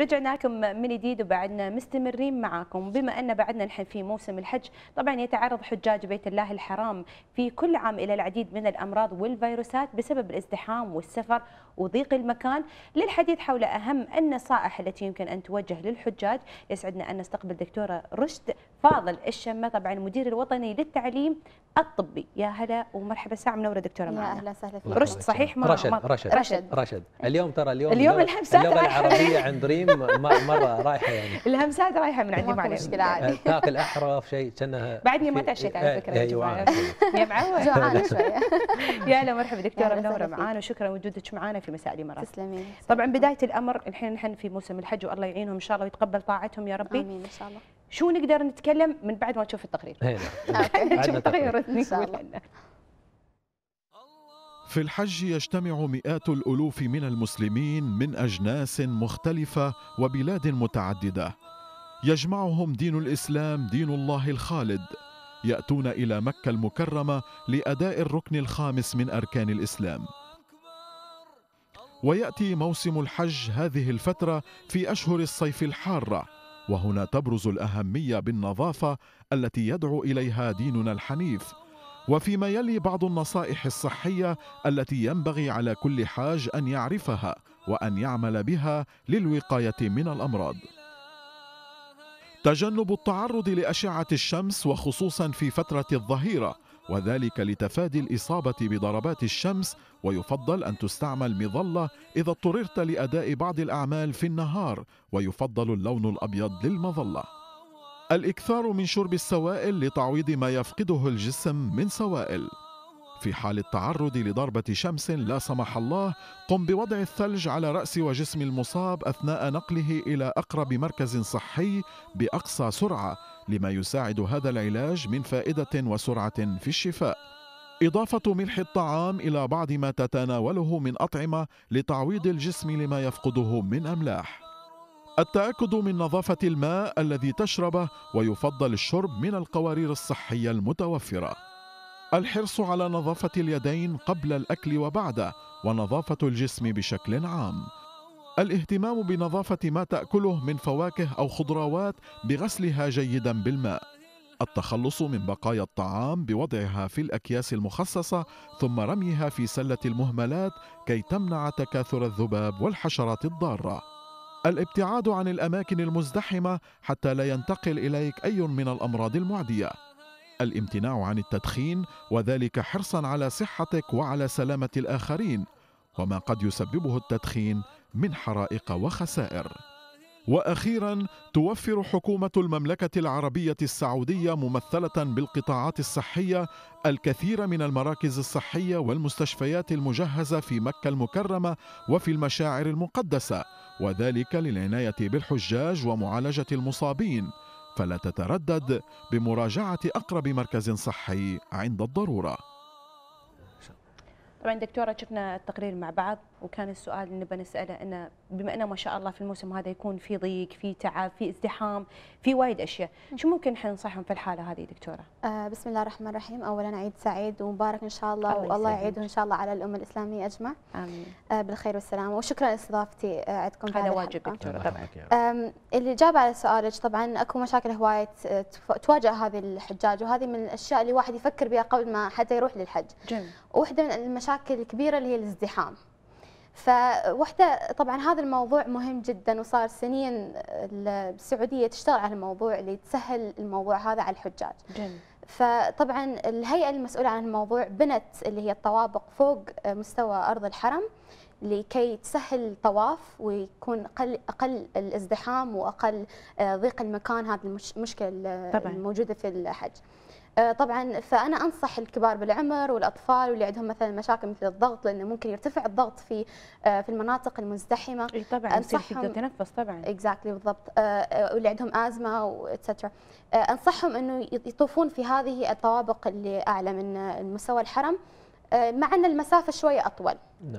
رجعنا لكم من جديد وبعدنا مستمرين معاكم بما ان بعدنا نحن في موسم الحج طبعا يتعرض حجاج بيت الله الحرام في كل عام الى العديد من الامراض والفيروسات بسبب الازدحام والسفر وضيق المكان للحديث حول اهم النصائح التي يمكن ان توجه للحجاج يسعدنا ان نستقبل دكتوره رشد فاضل الشمه طبعا المدير الوطني للتعليم الطبي يا هلا ومرحبا ساعه منوره دكتوره معنا يا اهلا وسهلا فيك رشد صحيح ما رشد رشد رشد رشد اليوم ترى اليوم اليوم الهمسات العربيه عند ريم مره رايحه يعني الهمسات رايحه من عندي ما عندي مشكله عادي تاكل احرف شيء كانها بعدني ما تعشيت على إيه، فكره إيه، يا يا معود جوعانه شويه يا هلا مرحبا دكتوره منوره معانا وشكرا لوجودك معانا في مساء الامارات تسلمين طبعا بدايه الامر الحين نحن في موسم الحج والله يعينهم ان شاء الله ويتقبل طاعتهم يا ربي امين ان شاء الله شو نقدر نتكلم من بعد ما نشوف التقرير؟ نعم نشوف التقرير ان شاء الله في الحج يجتمع مئات الالوف من المسلمين من اجناس مختلفه وبلاد متعدده يجمعهم دين الاسلام دين الله الخالد ياتون الى مكه المكرمه لاداء الركن الخامس من اركان الاسلام وياتي موسم الحج هذه الفتره في اشهر الصيف الحاره وهنا تبرز الاهميه بالنظافه التي يدعو اليها ديننا الحنيف وفيما يلي بعض النصائح الصحية التي ينبغي على كل حاج أن يعرفها وأن يعمل بها للوقاية من الأمراض. تجنب التعرض لأشعة الشمس وخصوصا في فترة الظهيرة وذلك لتفادي الإصابة بضربات الشمس ويفضل أن تستعمل مظلة إذا اضطررت لأداء بعض الأعمال في النهار ويفضل اللون الأبيض للمظلة. الإكثار من شرب السوائل لتعويض ما يفقده الجسم من سوائل في حال التعرض لضربة شمس لا سمح الله قم بوضع الثلج على رأس وجسم المصاب أثناء نقله إلى أقرب مركز صحي بأقصى سرعة لما يساعد هذا العلاج من فائدة وسرعة في الشفاء إضافة ملح الطعام إلى بعض ما تتناوله من أطعمة لتعويض الجسم لما يفقده من أملاح التأكد من نظافة الماء الذي تشربه ويفضل الشرب من القوارير الصحية المتوفرة. الحرص على نظافة اليدين قبل الأكل وبعده ونظافة الجسم بشكل عام. الاهتمام بنظافة ما تأكله من فواكه أو خضروات بغسلها جيدا بالماء. التخلص من بقايا الطعام بوضعها في الأكياس المخصصة ثم رميها في سلة المهملات كي تمنع تكاثر الذباب والحشرات الضارة. الابتعاد عن الاماكن المزدحمه حتى لا ينتقل اليك اي من الامراض المعديه الامتناع عن التدخين وذلك حرصا على صحتك وعلى سلامه الاخرين وما قد يسببه التدخين من حرائق وخسائر واخيرا توفر حكومه المملكه العربيه السعوديه ممثله بالقطاعات الصحيه الكثير من المراكز الصحيه والمستشفيات المجهزه في مكه المكرمه وفي المشاعر المقدسه وذلك للعنايه بالحجاج ومعالجه المصابين فلا تتردد بمراجعه اقرب مركز صحي عند الضروره طبعا دكتوره شفنا التقرير مع بعض وكان السؤال اللي بنساله انه بما انه ما شاء الله في الموسم هذا يكون في ضيق، في تعب، في ازدحام، في وايد اشياء، شو ممكن احنا ننصحهم في الحاله هذه دكتوره؟ آه بسم الله الرحمن الرحيم، اولا عيد سعيد ومبارك ان شاء الله, الله والله يعيده ان شاء الله على الامه الاسلاميه اجمع. امين. آه بالخير والسلامه وشكرا لاستضافتي آه عندكم هذا واجب دكتوره طبعا. الاجابه على سؤالك طبعا اكو مشاكل هوايه آه، تواجه هذه الحجاج وهذه من الاشياء اللي الواحد يفكر بها قبل ما حتى يروح للحج. جميل. وحده من المشاكل الكبيره اللي هي الازدحام. فوحده طبعا هذا الموضوع مهم جدا وصار سنين السعوديه تشتغل على الموضوع اللي تسهل الموضوع هذا على الحجاج. جميل. فطبعا الهيئه المسؤوله عن الموضوع بنت اللي هي الطوابق فوق مستوى ارض الحرم لكي تسهل الطواف ويكون اقل اقل الازدحام واقل آه، ضيق المكان هذه المشكله طبعاً. الموجوده في الحج. آه، طبعا فانا انصح الكبار بالعمر والاطفال واللي عندهم مثلا مشاكل مثل الضغط لانه ممكن يرتفع الضغط في آه، في المناطق المزدحمه اي طبعا انصحهم تتنفس طبعا اكزاكتلي exactly بالضبط آه، واللي عندهم ازمه واتسترا انصحهم انه يطوفون في هذه الطوابق اللي اعلى من المستوى الحرم مع ان المسافه شويه اطول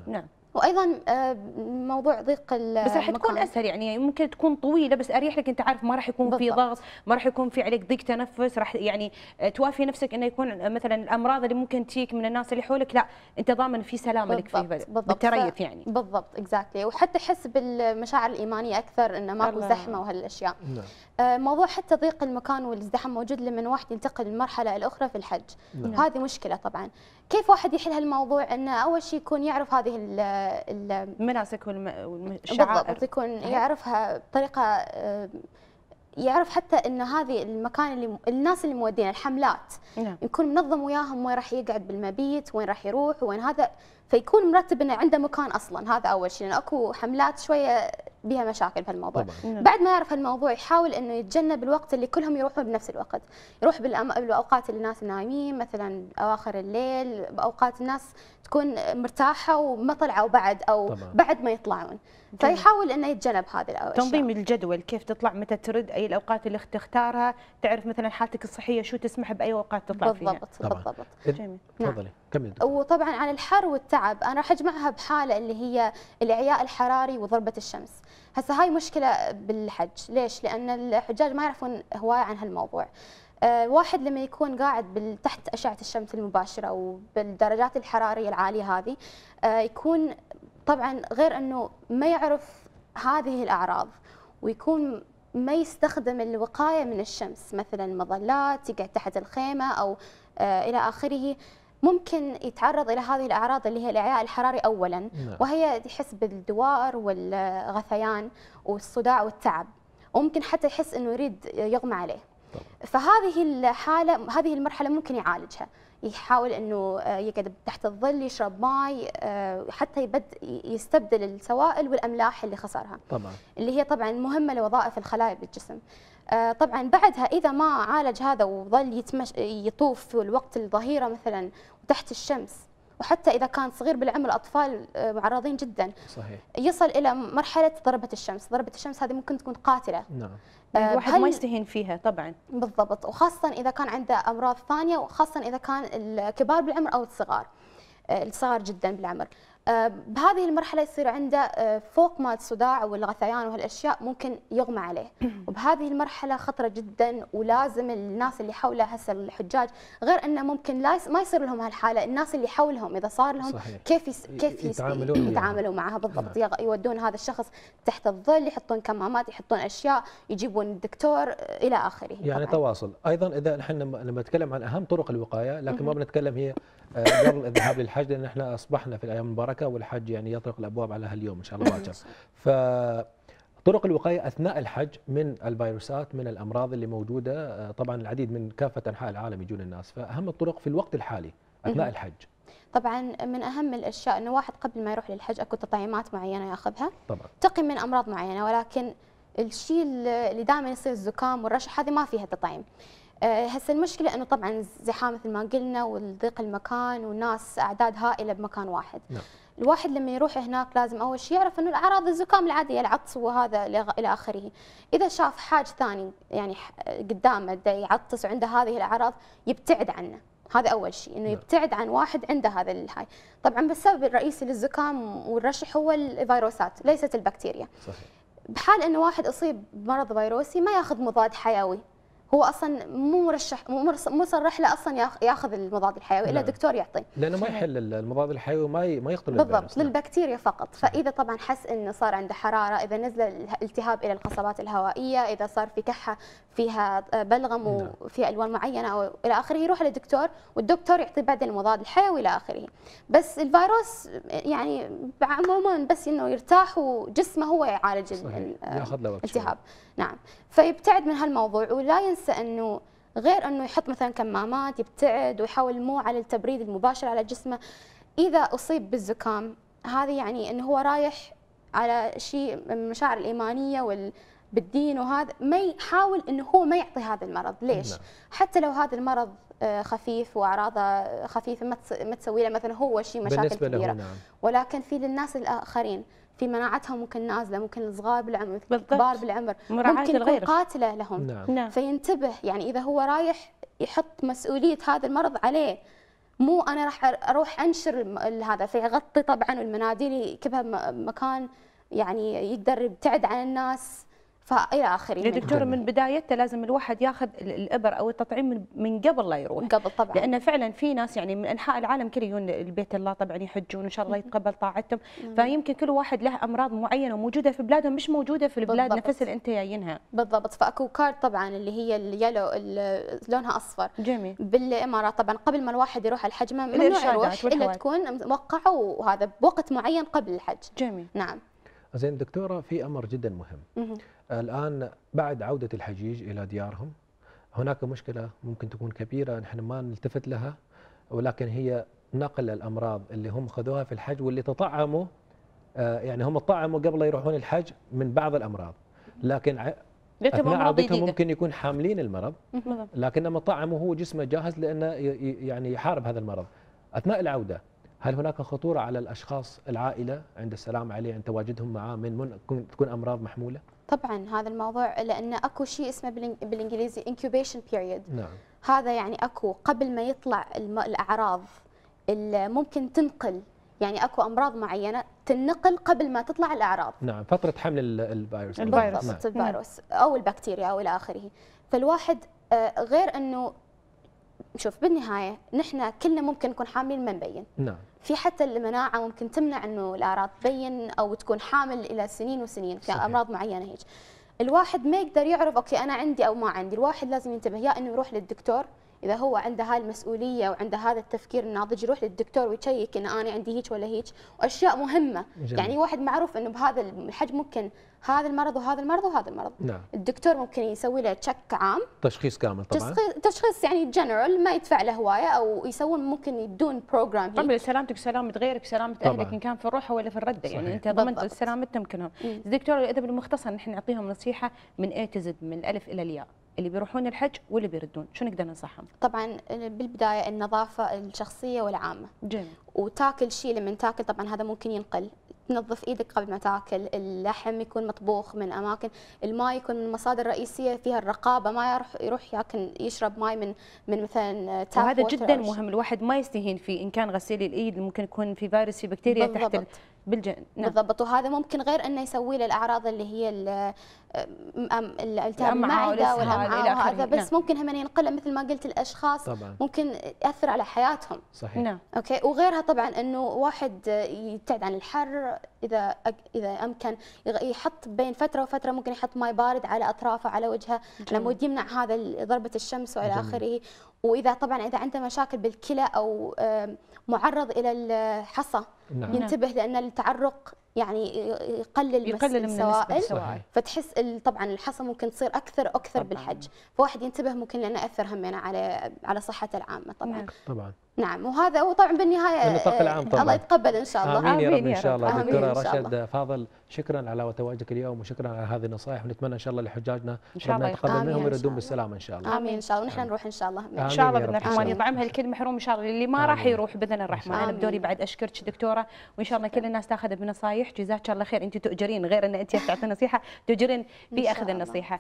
نعم وايضا آه، موضوع ضيق المكان بس راح تكون اسهل يعني،, يعني ممكن تكون طويله بس اريح لك انت عارف ما راح يكون بالضبط. في ضغط ما راح يكون في عليك ضيق تنفس راح يعني آه، توافي نفسك انه يكون آه، مثلا الامراض اللي ممكن تجيك من الناس اللي حولك لا انت ضامن في سلامه لك في بالضبط. بالتريث يعني بالضبط اكزاكتلي وحتى حس بالمشاعر الايمانيه اكثر انه ماكو زحمه وهالاشياء نعم. موضوع حتى ضيق المكان والازدحام موجود لما واحد ينتقل للمرحله الاخرى في الحج نعم. هذه مشكله طبعا كيف واحد يحل هالموضوع انه اول شيء يكون يعرف هذه المناسك والشعائر بالضبط يكون إيه. يعرفها بطريقه آه، يعرف حتى انه هذه المكان اللي الناس اللي مودينها الحملات نعم. يكون منظم وياهم وين راح يقعد بالمبيت وين راح يروح وين هذا فيكون مرتب انه عنده مكان اصلا هذا اول شيء لان اكو حملات شويه بها مشاكل الموضوع طبعا. نعم. بعد ما يعرف الموضوع يحاول انه يتجنب الوقت اللي كلهم يروحون بنفس الوقت يروح بالاوقات اللي الناس نايمين مثلا اواخر الليل باوقات الناس تكون مرتاحه وما طلعوا بعد او طبعا. بعد ما يطلعون فيحاول انه يتجنب هذه الاشياء تنظيم الجدول كيف تطلع متى ترد اي الاوقات اللي تختارها تعرف مثلا حالتك الصحيه شو تسمح باي اوقات تطلع بالضبط فيها بالضبط بالضبط نعم. تفضلي نعم. كمل وطبعا على الحر والتعب تعب انا راح اجمعها بحاله اللي هي الاعياء الحراري وضربه الشمس هسه هاي مشكله بالحج ليش لان الحجاج ما يعرفون هوايه عن هالموضوع آه، واحد لما يكون قاعد تحت اشعه الشمس المباشره وبالدرجات الحراريه العاليه هذه آه، يكون طبعا غير انه ما يعرف هذه الاعراض ويكون ما يستخدم الوقايه من الشمس مثلا مظلات يقعد تحت الخيمه او آه، الى اخره ممكن يتعرض الى هذه الاعراض اللي هي الاعياء الحراري اولا نعم. وهي يحس بالدوار والغثيان والصداع والتعب وممكن حتى يحس انه يريد يغمى عليه طبعا. فهذه الحاله هذه المرحله ممكن يعالجها يحاول انه يقعد تحت الظل يشرب ماي آه، حتى يبد يستبدل السوائل والاملاح اللي خسرها طبعا اللي هي طبعا مهمه لوظائف الخلايا بالجسم آه، طبعا بعدها اذا ما عالج هذا وظل يتمش يطوف في الوقت الظهيره مثلا وتحت الشمس وحتى اذا كان صغير بالعمر اطفال آه، معرضين جدا صحيح يصل الى مرحله ضربه الشمس ضربه الشمس هذه ممكن تكون قاتله نعم الواحد آه، يعني ما يستهين فيها طبعا بالضبط وخاصه اذا كان عنده امراض ثانيه وخاصه اذا كان الكبار بالعمر او الصغار الصغار جدا بالعمر آه، بهذه المرحله يصير عنده آه، فوق ما الصداع والغثيان وهالاشياء ممكن يغمى عليه وبهذه المرحله خطره جدا ولازم الناس اللي حوله هسه الحجاج غير انه ممكن لا ما يصير لهم هالحاله الناس اللي حولهم اذا صار لهم صحيح. كيف يس كيف يتعاملون, يتعاملون معها بالضبط يودون هذا الشخص تحت الظل يحطون كمامات يحطون اشياء يجيبون الدكتور آه، الى اخره يعني طبعاً. تواصل ايضا اذا نحن لما نتكلم عن اهم طرق الوقايه لكن ما بنتكلم هي قبل الذهاب للحج لان احنا اصبحنا في الايام المباركه المملكه والحج يعني يطرق الابواب على هاليوم ان شاء الله باكر ف طرق الوقايه اثناء الحج من الفيروسات من الامراض اللي موجوده آه، طبعا العديد من كافه انحاء العالم يجون الناس فاهم الطرق في الوقت الحالي اثناء الحج طبعا من اهم الاشياء انه واحد قبل ما يروح للحج اكو تطعيمات معينه ياخذها طبعا تقي من امراض معينه ولكن الشيء اللي دائما يصير الزكام والرشح هذه ما فيها تطعيم آه، هسه المشكله انه طبعا الزحام مثل ما قلنا والضيق المكان والناس اعداد هائله بمكان واحد نعم. الواحد لما يروح هناك لازم اول شيء يعرف انه الاعراض الزكام العاديه العطس وهذا الى اخره اذا شاف حاج ثاني يعني قدامه بدا يعطس وعنده هذه الاعراض يبتعد عنه هذا اول شيء انه نعم. يبتعد عن واحد عنده هذا الهاي طبعا بالسبب الرئيسي للزكام والرشح هو الفيروسات ليست البكتيريا صحيح. بحال انه واحد اصيب بمرض فيروسي ما ياخذ مضاد حيوي هو اصلا مو مرشح مو مصرح له اصلا ياخذ المضاد الحيوي الا الدكتور نعم. يعطيه لانه ما يحل المضاد الحيوي ما ما يقتل بالضبط نعم. للبكتيريا فقط فاذا طبعا حس انه صار عنده حراره اذا نزل الالتهاب الى القصبات الهوائيه اذا صار في كحه فيها بلغم نعم. وفيها الوان معينه او الى اخره يروح للدكتور والدكتور يعطيه بعدين المضاد الحيوي الى اخره بس الفيروس يعني عموما بس انه يرتاح وجسمه هو يعالج صحيح. ياخذ له الالتهاب نعم فيبتعد من هالموضوع ولا ينسى انسى انه غير انه يحط مثلا كمامات يبتعد ويحاول مو على التبريد المباشر على جسمه اذا اصيب بالزكام هذه يعني انه هو رايح على شيء من المشاعر الايمانيه وال بالدين وهذا ما يحاول انه هو ما يعطي هذا المرض ليش نعم. حتى لو هذا المرض آه، خفيف واعراضه خفيفه ما تسوي له مثلا هو شيء مشاكل كبيره نعم. ولكن في للناس الاخرين في مناعتها ممكن نازله ممكن الصغار بالعمر الكبار بالعمر ممكن تكون قاتله لهم نعم. نعم. فينتبه يعني اذا هو رايح يحط مسؤوليه هذا المرض عليه مو انا راح اروح انشر هذا فيغطي طبعا المناديل يكبها مكان يعني يقدر يبتعد عن الناس فالى اخره يا دكتوره من بدايته لازم الواحد ياخذ الابر او التطعيم من, قبل لا يروح قبل طبعا لان فعلا في ناس يعني من انحاء العالم كل يجون البيت الله طبعا يحجون ان شاء الله يتقبل طاعتهم فيمكن كل واحد له امراض معينه موجوده في بلادهم مش موجوده في البلاد بالضبط. نفس اللي انت جايينها بالضبط فاكو كارد طبعا اللي هي اليلو لونها اصفر جميل بالامارات طبعا قبل ما الواحد يروح الحج ما يروح الا تكون موقعه وهذا بوقت معين قبل الحج جميل نعم زين دكتوره في امر جدا مهم الآن بعد عودة الحجيج إلى ديارهم هناك مشكلة ممكن تكون كبيرة نحن ما نلتفت لها ولكن هي نقل الأمراض اللي هم خذوها في الحج واللي تطعموا آه، يعني هم تطعموا قبل يروحون الحج من بعض الأمراض لكن أثناء عودتهم ممكن يكون حاملين المرض لكن لما طعموا هو جسمه جاهز لأنه يعني يحارب هذا المرض أثناء العودة هل هناك خطورة على الأشخاص العائلة عند السلام عليه عند تواجدهم معاه من, من تكون أمراض محمولة؟ طبعا هذا الموضوع لأن أكو شيء اسمه بالإنجليزي incubation period نعم. هذا يعني أكو قبل ما يطلع الأعراض ممكن تنقل يعني اكو امراض معينه تنقل قبل ما تطلع الاعراض نعم فتره حمل الفيروس الفيروس نعم. الفيروس او البكتيريا او الى اخره فالواحد آه، غير انه شوف بالنهايه نحن كلنا ممكن نكون حاملين ما نبين نعم في حتى المناعه ممكن تمنع انه الاعراض تبين او تكون حامل الى سنين وسنين في امراض معينه هيك الواحد ما يقدر يعرف اوكي انا عندي او ما عندي الواحد لازم ينتبه يا انه يروح للدكتور اذا هو عنده هاي المسؤوليه وعنده هذا التفكير الناضج يروح للدكتور ويشيك ان انا عندي هيك ولا هيك واشياء مهمه جميل. يعني واحد معروف انه بهذا الحجم ممكن هذا المرض وهذا المرض وهذا المرض نعم. الدكتور ممكن يسوي له تشك عام تشخيص كامل طبعا تشخيص يعني جنرال ما يدفع له هوايه او يسوون ممكن يدون بروجرام طبعا سلامتك سلامه غيرك سلامه اهلك ان كان في الروح ولا في الرده يعني انت ضمنت سلامتهم كلهم دكتور الادب المختصر نحن نعطيهم نصيحه من اي تو زد من الالف الى الياء اللي بيروحون الحج واللي بيردون شو نقدر ننصحهم طبعا بالبدايه النظافه الشخصيه والعامه جميل وتاكل شيء لما تاكل طبعا هذا ممكن ينقل تنظف ايدك قبل ما تاكل اللحم يكون مطبوخ من اماكن الماء يكون من المصادر الرئيسيه فيها الرقابه ما يروح يروح ياكل يشرب ماء من من مثلا تاب وهذا جدا مهم الواحد ما يستهين فيه ان كان غسيل الايد ممكن يكون في فيروس في بكتيريا بالضبط. تحت بالجن نعم. بالضبط وهذا ممكن غير انه يسوي له الاعراض اللي هي الالتهاب المعده والامعاء وهذا بس نعم. ممكن هم ينقل مثل ما قلت الاشخاص طبعا. ممكن ياثر على حياتهم صحيح نعم. اوكي وغيرها طبعا انه واحد يبتعد عن الحر اذا اذا امكن يحط بين فتره وفتره ممكن يحط ماي بارد على اطرافه على وجهه لمود يمنع هذا ضربه الشمس والى اخره واذا طبعا اذا عنده مشاكل بالكلى او معرض الى الحصى نعم. ينتبه لان التعرق يعني يقلل, يقلل من السوائل فتحس طبعا الحصى ممكن تصير اكثر واكثر بالحج فواحد ينتبه ممكن لانه اثر همينه على على صحته العامه طبعا نعم. طبعا نعم وهذا وطبعا بالنهايه النطاق العام آه، طبعا الله يتقبل ان شاء الله امين يا رب ان شاء الله دكتوره رشد فاضل شكرا على تواجدك اليوم وشكرا على هذه النصائح ونتمنى ان شاء الله لحجاجنا ان شاء الله يتقبل منهم ويردون بالسلامه ان شاء الله امين ان شاء الله ونحن نروح ان شاء الله ان شاء الله باذن الرحمن يطعم هالكل محروم ان شاء الله اللي ما راح يروح باذن الرحمن انا بدوري بعد اشكرك دكتوره وان شاء الله كل الناس تاخذ بنصائح نصيحتي جزاك الله خير انت تؤجرين غير ان انت تعطي نصيحه تؤجرين باخذ النصيحه